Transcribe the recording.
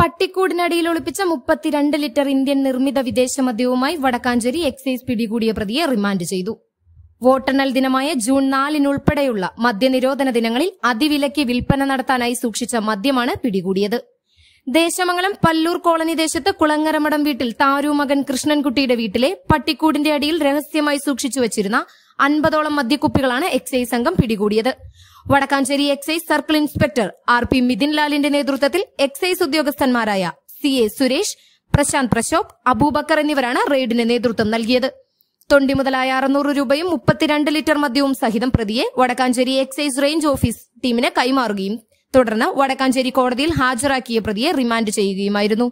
പട്ടിക്കൂടിനടിയിൽ ഒളിപ്പിച്ച മുപ്പത്തിരണ്ട് litre Indian നിർമ്മിത വിദേശ മദ്യവുമായി വടക്കാഞ്ചേരി എക്സൈസ് പിടികൂടിയ പ്രതിയെ റിമാൻഡ് ചെയ്തു വോട്ടെണ്ണൽ ദിനമായ ജൂൺ നാലിനുൾപ്പെടെയുള്ള മദ്യനിരോധന ദിനങ്ങളിൽ അതിവിലയ്ക്ക് വിൽപ്പന നടത്താനായി സൂക്ഷിച്ച മദ്യമാണ് പിടികൂടിയത് ദേശമംഗലം പല്ലൂർ കോളനി ദേശത്ത് കുളങ്ങരമടം വീട്ടിൽ താരു മകൻ കൃഷ്ണൻകുട്ടിയുടെ വീട്ടിലെ പട്ടിക്കൂടിന്റെ അടിയിൽ രഹസ്യമായി സൂക്ഷിച്ചു വച്ചിരുന്ന അൻപതോളം മദ്യക്കുപ്പികളാണ് എക്സൈസ് സംഘം പിടികൂടിയത് Vadakkanchery excise circle inspector R P മിഥിൻലാലിന്റെ ലാലിന്റെ നേതൃത്വത്തിൽ എക്സൈസ് ഉദ്യോഗസ്ഥന്മാരായ സി എ സുരേഷ് പ്രശാന്ത് പ്രശോബ് അബൂബക്കർ എന്നിവരാണ് റെയ്ഡിന് നേതൃത്വം നൽകിയത് തൊണ്ടി മുതലായ അറുനൂറ് രൂപയും മുപ്പത്തിരണ്ട് ലിറ്റർ മദ്യവും സഹിതം പ്രതിയെ വടക്കാഞ്ചേരി എക്സൈസ് റേഞ്ച് ഓഫീസ് ടീമിന് കൈമാറുകയും തുടർന്ന് വടക്കാഞ്ചേരി കോടതിയിൽ ഹാജരാക്കിയ പ്രതിയെ റിമാൻഡ് ചെയ്യുകയുമായിരുന്നു